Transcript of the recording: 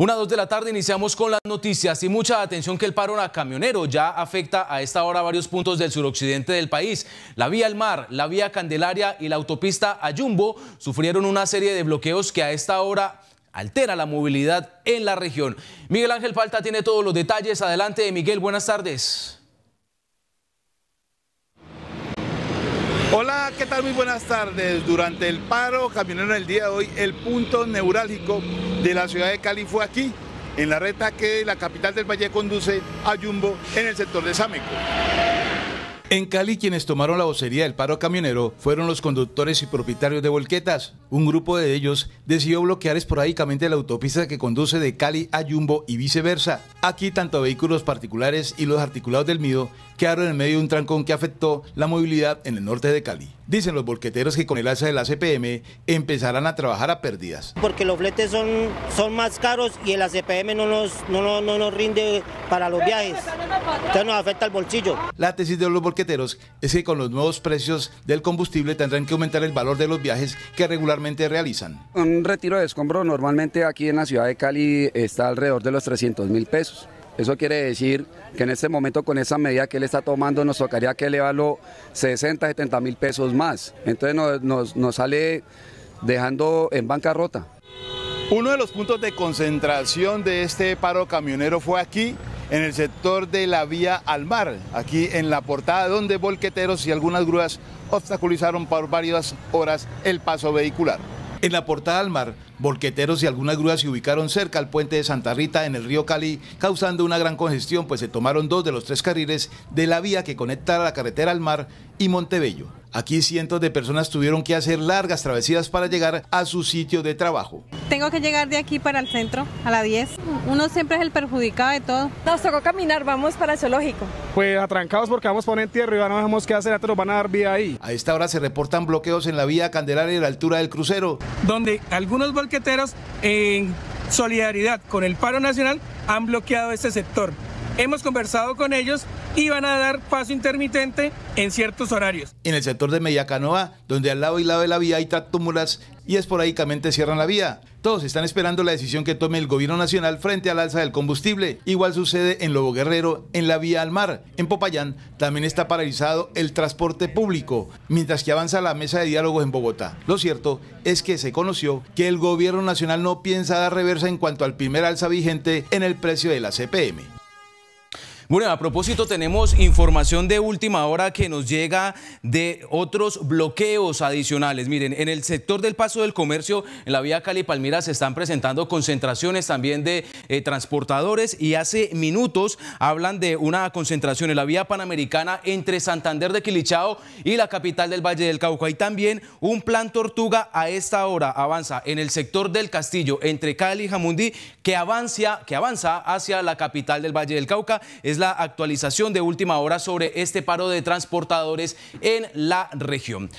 Una, dos de la tarde iniciamos con las noticias y mucha atención que el paro a camionero ya afecta a esta hora varios puntos del suroccidente del país. La vía El Mar, la vía Candelaria y la autopista Ayumbo sufrieron una serie de bloqueos que a esta hora altera la movilidad en la región. Miguel Ángel Falta tiene todos los detalles. Adelante, Miguel, buenas tardes. Hola, ¿qué tal? Muy buenas tardes. Durante el paro camionero del día de hoy, el punto neurálgico de la ciudad de Cali fue aquí, en la reta que la capital del Valle conduce a Yumbo, en el sector de Sámeco. En Cali, quienes tomaron la vocería del paro camionero fueron los conductores y propietarios de volquetas. Un grupo de ellos decidió bloquear esporádicamente la autopista que conduce de Cali a Yumbo y viceversa. Aquí, tanto vehículos particulares y los articulados del Mido quedaron en medio de un trancón que afectó la movilidad en el norte de Cali. Dicen los bolqueteros que con el alza de la CPM empezarán a trabajar a pérdidas. Porque los fletes son, son más caros y el ACPM no nos, no, rinde para los viajes. Entonces nos afecta el bolsillo. La tesis de los bolqueteros es que con los nuevos precios del combustible tendrán que aumentar el valor de los viajes que regularmente realizan. Un retiro de escombro normalmente aquí en la ciudad de Cali está alrededor de los 300 mil pesos. Eso quiere decir que en este momento con esa medida que él está tomando nos tocaría que elevarlo 60, 70 mil pesos más. Entonces nos, nos sale dejando en bancarrota. Uno de los puntos de concentración de este paro camionero fue aquí, en el sector de la vía al mar, aquí en la portada donde volqueteros y algunas grúas obstaculizaron por varias horas el paso vehicular. En la portada al mar, volqueteros y algunas grúas se ubicaron cerca al puente de Santa Rita en el río Cali, causando una gran congestión, pues se tomaron dos de los tres carriles de la vía que conectara la carretera al mar y Montebello. Aquí cientos de personas tuvieron que hacer largas travesías para llegar a su sitio de trabajo. Tengo que llegar de aquí para el centro a las 10. Uno siempre es el perjudicado de todo. Nos tocó caminar, vamos para el zoológico. Pues atrancados porque vamos por poner tierra y no dejamos qué hacer, nos van a dar vía ahí. A esta hora se reportan bloqueos en la vía Candelaria a la altura del crucero. Donde algunos volqueteros en solidaridad con el paro nacional han bloqueado este sector. Hemos conversado con ellos y van a dar paso intermitente en ciertos horarios. En el sector de Mediacanoa, donde al lado y lado de la vía hay tatúmulas y esporádicamente cierran la vía. Todos están esperando la decisión que tome el gobierno nacional frente al alza del combustible. Igual sucede en Lobo Guerrero, en la vía al mar. En Popayán también está paralizado el transporte público, mientras que avanza la mesa de diálogos en Bogotá. Lo cierto es que se conoció que el gobierno nacional no piensa dar reversa en cuanto al primer alza vigente en el precio de la CPM. Bueno, a propósito, tenemos información de última hora que nos llega de otros bloqueos adicionales. Miren, en el sector del paso del comercio, en la vía Cali-Palmira, se están presentando concentraciones también de eh, transportadores y hace minutos hablan de una concentración en la vía panamericana entre Santander de Quilichao y la capital del Valle del Cauca. Y también un plan tortuga a esta hora avanza en el sector del Castillo, entre Cali y Jamundí, que avanza, que avanza hacia la capital del Valle del Cauca. Es la actualización de última hora sobre este paro de transportadores en la región.